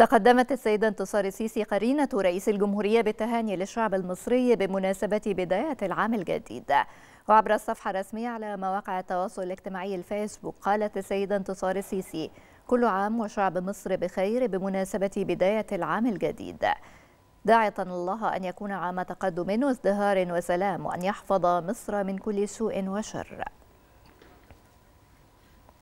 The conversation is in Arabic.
تقدمت السيدة انتصار السيسي قرينة رئيس الجمهورية بالتهاني للشعب المصري بمناسبة بداية العام الجديد وعبر الصفحة الرسمية على مواقع التواصل الاجتماعي الفيسبوك قالت السيدة انتصار السيسي كل عام وشعب مصر بخير بمناسبة بداية العام الجديد داعية الله أن يكون عام تقدم وازدهار وسلام وأن يحفظ مصر من كل سوء وشر